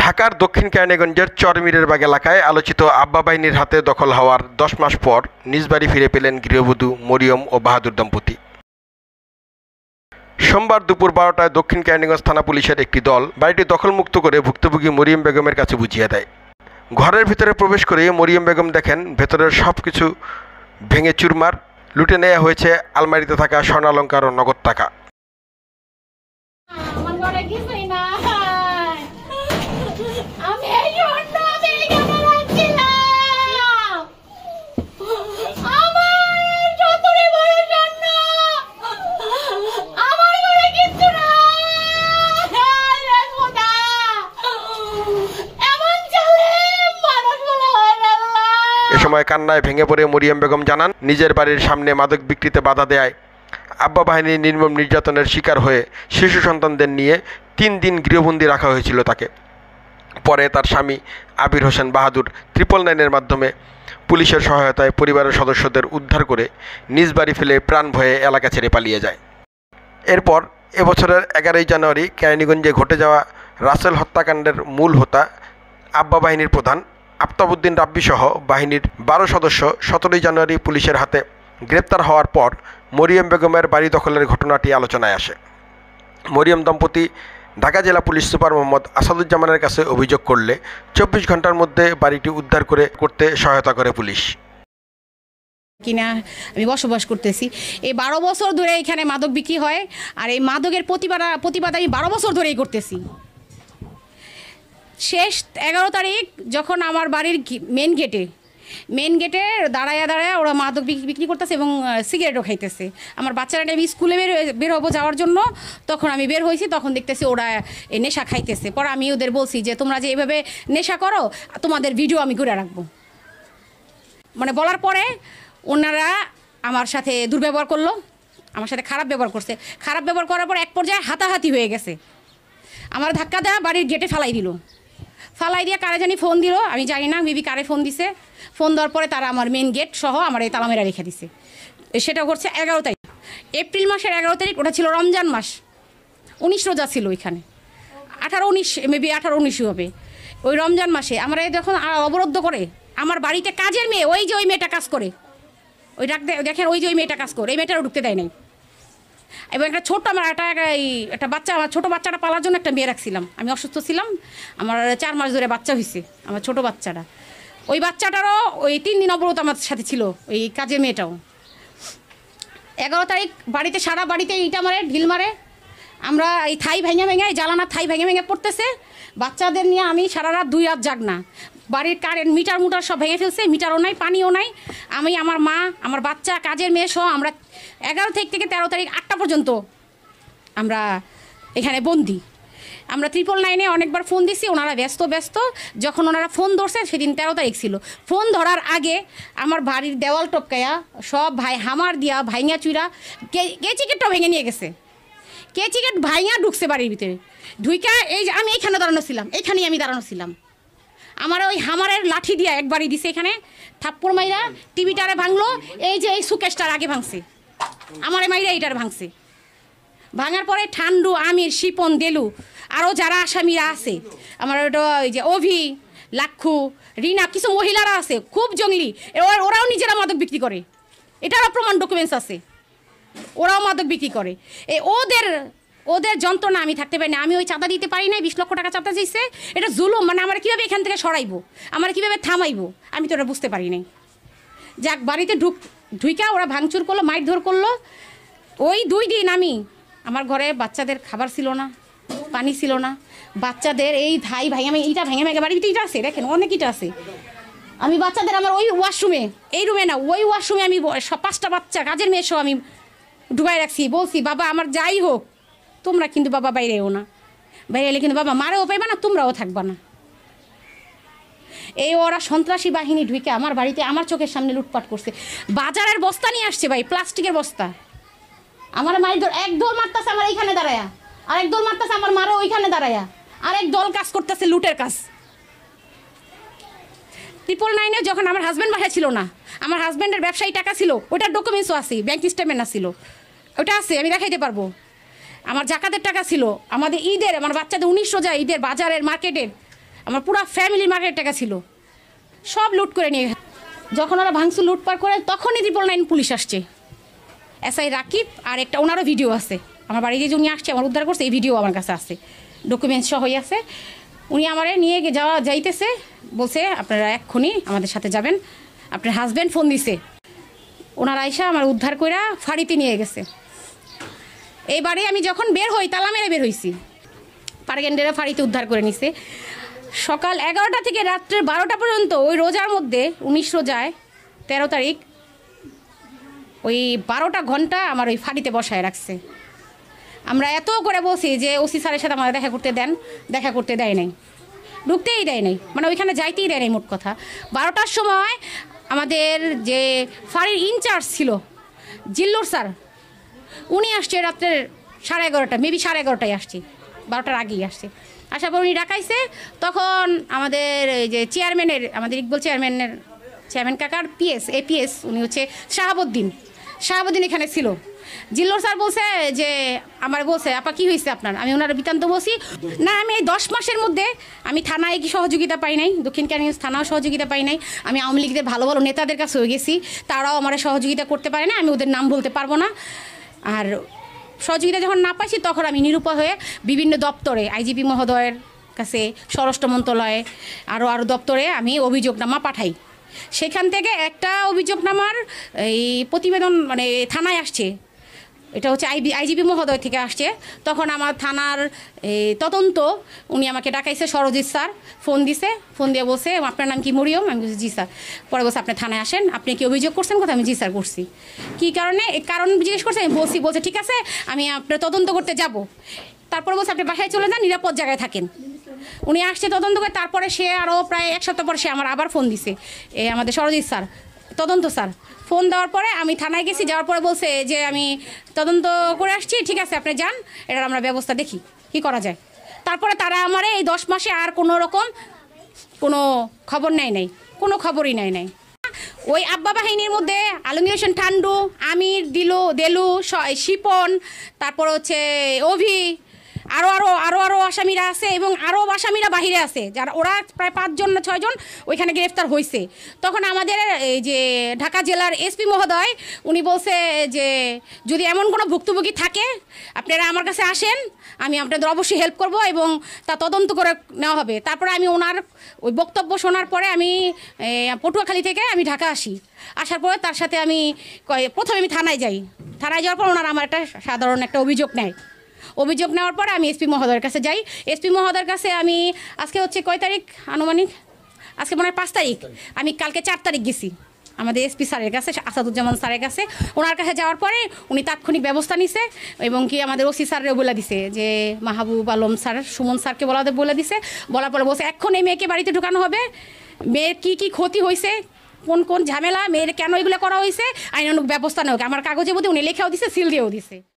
ঢাকার দক্ষিণ কেরানীগঞ্জের চরমিরের বাগ এলাকায় আলোচিত আব্বা বাহিনীর হাতে দখল হওয়ার দশ মাস পর নিজ বাড়ি ফিরে পেলেন গৃহবধূ মরিয়ম ও বাহাদুর দম্পতি সোমবার দুপুর বারোটায় দক্ষিণ কেরানীগঞ্জ থানা পুলিশের একটি দল বাড়িটি দখলমুক্ত করে ভুক্তভোগী মরিয়ম বেগমের কাছে বুঝিয়ে দেয় ঘরের ভিতরে প্রবেশ করে মরিয়ম বেগম দেখেন ভেতরের সব কিছু ভেঙে চুরমার লুটে নেওয়া হয়েছে আলমারিতে থাকা স্বর্ণালঙ্কার ও নগদ টাকা সময় কান্নায় ভেঙে পড়ে মরিয়ম বেগম জানান নিজের বাড়ির সামনে মাদক বিক্রিতে বাধা দেয় আব্বা বাহিনীর নির্মম নির্যাতনের শিকার হয়ে শিশু সন্তানদের নিয়ে তিন দিন গৃহবন্দী রাখা হয়েছিল তাকে পরে তার স্বামী আবির হোসেন বাহাদুর ত্রিপল নাইনের মাধ্যমে পুলিশের সহায়তায় পরিবারের সদস্যদের উদ্ধার করে নিজ বাড়ি ফেলে প্রাণ ভয়ে এলাকা ছেড়ে পালিয়ে যায় এরপর এবছরের এগারোই জানুয়ারি কেরানীগঞ্জে ঘটে যাওয়া রাসেল হত্যাকাণ্ডের মূল হোতা আব্বা বাহিনীর প্রধান আফতাবুদ্দিন রাব্বিসহ বাহিনীর বারো সদস্য সতেরোই জানুয়ারি পুলিশের হাতে গ্রেপ্তার হওয়ার পর মরিয়ম বেগমের বাড়ি দখলের ঘটনাটি আলোচনায় আসে মরিয়ম দম্পতি ঢাকা জেলা পুলিশ সুপার মোহাম্মদ আসাদুজ্জামানের কাছে অভিযোগ করলে চব্বিশ ঘন্টার মধ্যে বাড়িটি উদ্ধার করে করতে সহায়তা করে পুলিশ কিনা আমি বসবাস করতেছি এই বারো বছর ধরে এখানে মাদক বিক্রি হয় আর এই মাদকের প্রতিবাদ প্রতিবাদ আমি বারো বছর ধরেই করতেছি শেষ এগারো তারিখ যখন আমার বাড়ির মেন গেটে মেন গেটে দাঁড়ায় দাঁড়ায় ওরা মাদক বিক্রি করতেছে এবং সিগারেটও খাইতেছে আমার বাচ্চারা আমি স্কুলে বের বের হবো যাওয়ার জন্য তখন আমি বের হয়েছি তখন দেখতেছি ওরা নেশা খাইতেছে পরে আমি ওদের বলছি যে তোমরা যে এভাবে নেশা করো তোমাদের ভিডিও আমি করে রাখবো মানে বলার পরে ওনারা আমার সাথে দুর্ব্যবহার করলো আমার সাথে খারাপ ব্যবহার করছে খারাপ ব্যবহার করার পর এক পর্যায়ে হাতাহাতি হয়ে গেছে আমার ধাক্কা দেওয়া বাড়ির গেটে ফেলাই দিল সালাই দিয়ে কারা জানি ফোন দিল আমি জানি না মেবি কারে ফোন দিছে ফোন দেওয়ার পরে তারা আমার মেন গেট সহ আমার এই তালামেরা রেখে দিছে সেটা করছে এগারো তারিখ এপ্রিল মাসের এগারো তারিখ ওটা ছিল রমজান মাস উনিশ রোজা ছিল ওইখানে আঠারো উনিশ মেবি আঠারো উনিশই হবে ওই রমজান মাসে আমরা যখন অবরুদ্ধ করে আমার বাড়িতে কাজের মেয়ে ওই যে ওই মেয়েটা কাজ করে ওই ডাক দেখেন ওই যে ওই মেয়েটা কাজ করে এই মেয়েটারও ঢুকতে দেয় নাই এবং একটা ছোট আমার একটা এই একটা বাচ্চা আমার ছোটো বাচ্চাটা পালার জন্য একটা মেয়ে রাখছিলাম আমি অসুস্থ ছিলাম আমার চার মাস ধরে বাচ্চা হয়েছে আমার ছোট বাচ্চাটা ওই বাচ্চাটারও ওই তিন দিন অবরত আমার সাথে ছিল ওই কাজের মেয়েটাও এগারো তারিখ বাড়িতে সারা বাড়িতে ইটা মারে ঢিল মারে আমরা এই থাই ভেঙে ভেঙে জ্বালানা থাই ভেঙে ভেঙে পড়তেছে বাচ্চাদের নিয়ে আমি সারা রাত দুই রাত জাগ না বাড়ির কারেন্ট মিটার মুটার সব ভেঙে ফেলছে মিটারও নাই পানিও নাই আমি আমার মা আমার বাচ্চা কাজের মেয়ে সহ আমরা এগারো থেকে থেকে তেরো তারিখ আটটা পর্যন্ত আমরা এখানে বন্দি আমরা ত্রিপল নাইনে অনেকবার ফোন দিছি ওনারা ব্যস্ত ব্যস্ত যখন ওনারা ফোন ধরছে সেদিন তেরো তারিখ ছিল ফোন ধরার আগে আমার বাড়ির দেওয়াল টপকাইয়া সব ভাই হামার দিয়া ভাইঙা চুইরা কেচিকেটটাও ভেঙে নিয়ে গেছে কেচিকেট ভাইঙা ঢুকছে বাড়ির ভিতরে ঢুইকা এই যে আমি এইখানে দাঁড়ানো ছিলাম এইখানেই আমি দাঁড়ানো ছিলাম আমার ওই হামারের লাঠি দিয়া একবারই দিছে এখানে থাপ্পড় মাইরা টিভিটারে ভাঙলো এই যে এই সুকেশটার আগে ভাঙছে আমারে মাইরা এইটার ভাঙছে ভাঙার পরে ঠান্ডু আমির শিপন দেলু আরও যারা আসামিরা আছে আমার ওটা ওই যে অভি লাক্ষু রিনা কিছু মহিলারা আছে খুব জঙ্গলি ওরাও নিজেরা মাদক বিক্রি করে এটারও প্রমাণ ডকুমেন্টস আছে ওরাও মাদক বিক্রি করে এ ওদের ওদের যন্ত্রণা আমি থাকতে পারি না আমি ওই চাঁদা দিতে পারি না বিশ লক্ষ টাকা চাঁদা দিচ্ছে এটা জুলুম মানে আমরা কীভাবে এখান থেকে সরাইবো আমরা কীভাবে থামাইবো আমি তো ওটা বুঝতে পারি নাই যাক বাড়িতে ঢুক ঢুইকা ওরা ভাঙচুর করলো মারধর করলো ওই দুই দিন আমি আমার ঘরে বাচ্চাদের খাবার ছিল না পানি ছিল না বাচ্চাদের এই ধাই ভাই আমি ইটা ভেঙে ভেঙে বাড়িতে ইটা আছে দেখেন অনেক ইটা আছে আমি বাচ্চাদের আমার ওই ওয়াশরুমে এই রুমে না ওই ওয়াশরুমে আমি পাঁচটা বাচ্চা কাজের মেয়ে সব আমি ডুবাই রাখছি বলছি বাবা আমার যাই হোক তোমরা কিন্তু বাবা বাইরেও না বাইরে এলে কিন্তু বাবা মারেও পাইবা না তোমরাও থাকবা না এই ওরা সন্ত্রাসী বাহিনী ঢুকে আমার বাড়িতে আমার চোখের সামনে লুটপাট করছে বাজারের বস্তা নিয়ে আসছে ভাই প্লাস্টিকের বস্তা আমার মায়ের দল একদল মারতেছে আমার এইখানে দাঁড়ায়া আর দল মারতাছে আমার মারে ওইখানে দাঁড়ায়া এক দল কাজ করতেছে লুটের কাজ ট্রিপল নাইনে যখন আমার হাজব্যান্ড বাসা ছিল না আমার হাজব্যান্ডের ব্যবসায়ী টাকা ছিল ওটার ডকুমেন্টসও আছে ব্যাংক স্টেটমেন্ট আসছিল ওটা আছে আমি দেখাইতে পারবো আমার জাকাতের টাকা ছিল আমাদের ঈদের আমার বাচ্চাদের উনিশশো যায় ঈদের বাজারের মার্কেটের আমার পুরো ফ্যামিলির মার্কেটের টাকা ছিল সব লুট করে নিয়ে যখন ওরা ভাঙচুর লুটপাট করে তখনই ত্রিপল নাইন পুলিশ আসছে এস আই রাকিব আর একটা ওনারও ভিডিও আছে আমার বাড়িতে যে উনি আসছে আমার উদ্ধার করছে এই ভিডিও আমার কাছে আছে ডকুমেন্টস সহই আছে উনি আমার নিয়ে যাওয়া যাইতেছে বলছে আপনারা এক্ষুনি আমাদের সাথে যাবেন আপনার হাজব্যান্ড ফোন দিছে ওনার আইসা আমার উদ্ধার কইরা ফাড়িতে নিয়ে গেছে এইবারে আমি যখন বের হই তালা মেরে বের হইছি পারগেন্ডেরা ফাড়িতে উদ্ধার করে নিছে সকাল এগারোটা থেকে রাত্রে বারোটা পর্যন্ত ওই রোজার মধ্যে উনিশ রোজায় তেরো তারিখ ওই বারোটা ঘন্টা আমার ওই ফাঁড়িতে বসায় রাখছে আমরা এত করে বসি যে ওসি স্যারের সাথে আমাদের দেখা করতে দেন দেখা করতে দেয় নাই ঢুকতেই দেয় নাই মানে ওইখানে যাইতেই দেয় নাই মোট কথা বারোটার সময় আমাদের যে ফাঁড়ির ইনচার্জ ছিল জিল্লুর স্যার উনি আসছে রাত্রের সাড়ে এগারোটা মেবি সাড়ে এগারোটায় আসছি বারোটার আগেই আসছে আসার পর উনি ডাকাইছে তখন আমাদের এই যে চেয়ারম্যানের আমাদের ইকবল চেয়ারম্যানের চেয়ারম্যান কাকার পিএস এপিএস উনি হচ্ছে শাহাবুদ্দিন শাহাবুদ্দিন এখানে ছিল জিল্লোর স্যার বলছে যে আমার বলছে আপা কি হয়েছে আপনার আমি ওনার বৃত্তান্ত বলছি না আমি এই দশ মাসের মধ্যে আমি থানায় কি সহযোগিতা পাই নাই দক্ষিণ ক্যানিউজ থানাও সহযোগিতা পাই নাই আমি আওয়ামী লীগদের ভালো ভালো নেতাদের কাছে হয়ে গেছি তারাও আমার সহযোগিতা করতে পারে না আমি ওদের নাম বলতে পারবো না আর সহযোগিতা যখন না পাইছি তখন আমি নিরূপা হয়ে বিভিন্ন দপ্তরে আইজিপি মহোদয়ের কাছে স্বরাষ্ট্র মন্ত্রণালয়ে আরও আরও দপ্তরে আমি অভিযোগনামা পাঠাই সেখান থেকে একটা অভিযোগনামার এই প্রতিবেদন মানে থানায় আসছে এটা হচ্ছে আইবি আইজিপি মহোদয় থেকে আসছে তখন আমার থানার তদন্ত উনি আমাকে ডাকাইছে সরজিৎ স্যার ফোন দিছে ফোন দিয়ে বসে আপনার নাম কি মরিয়ম আমি বলছি জি স্যার পরে বসে আপনি থানায় আসেন আপনি কি অভিযোগ করছেন কথা আমি জি স্যার করছি কি কারণে কারণ জিজ্ঞেস করছে আমি বলছি বলছে ঠিক আছে আমি আপনার তদন্ত করতে যাব তারপরে বসে আপনি বাসায় চলে যান নিরাপদ জায়গায় থাকেন উনি আসছে তদন্ত করে তারপরে সে আরও প্রায় এক সপ্তাহ পর সে আমার আবার ফোন দিছে এ আমাদের সরজিৎ স্যার তদন্ত স্যার ফোন দেওয়ার পরে আমি থানায় গেছি যাওয়ার পরে বলছে যে আমি তদন্ত করে আসছি ঠিক আছে আপনি যান এটার আমরা ব্যবস্থা দেখি কি করা যায় তারপরে তারা আমার এই দশ মাসে আর কোনো রকম কোনো খবর নেয় নাই কোনো খবরই নেয় নাই ওই আব্বা বাহিনীর মধ্যে আলমগীর হোসেন ঠান্ডু আমির দিলু দেলু শিপন তারপর হচ্ছে অভি আরও আরও আরও আরও আসামিরা আছে এবং আরও আসামিরা বাহিরে আছে যারা ওরা প্রায় পাঁচজন না ছয়জন ওইখানে গ্রেফতার হয়েছে তখন আমাদের এই যে ঢাকা জেলার এসপি মহোদয় উনি বলছে যে যদি এমন কোনো ভুক্তভোগী থাকে আপনারা আমার কাছে আসেন আমি আপনাদের অবশ্যই হেল্প করব এবং তা তদন্ত করে নেওয়া হবে তারপরে আমি ওনার ওই বক্তব্য শোনার পরে আমি পটুয়াখালী থেকে আমি ঢাকা আসি আসার পরে তার সাথে আমি প্রথমে আমি থানায় যাই থানায় যাওয়ার পর ওনার আমার একটা সাধারণ একটা অভিযোগ নেয় অভিযোগ নেওয়ার পর আমি এসপি মহোদয়ের কাছে যাই এসপি মহোদয়ের কাছে আমি আজকে হচ্ছে কয় তারিখ আনুমানিক আজকে মনে হয় পাঁচ তারিখ আমি কালকে চার তারিখ গেছি আমাদের এসপি স্যারের কাছে আসাদুজ্জামান স্যারের কাছে ওনার কাছে যাওয়ার পরে উনি তাৎক্ষণিক ব্যবস্থা নিছে এবং কি আমাদের ওসি স্যারেরও বলে দিছে যে মাহবুব আলম স্যার সুমন স্যারকে বলা বলে দিছে বলার পরে বসে এখন এই মেয়েকে বাড়িতে ঢুকানো হবে মেয়ের কি কি ক্ষতি হয়েছে কোন কোন ঝামেলা মেয়ের কেন এগুলো করা হয়েছে অনুক ব্যবস্থা নেওয়া আমার কাগজে বোধ উনি লেখাও দিছে সিল দিয়েও দিছে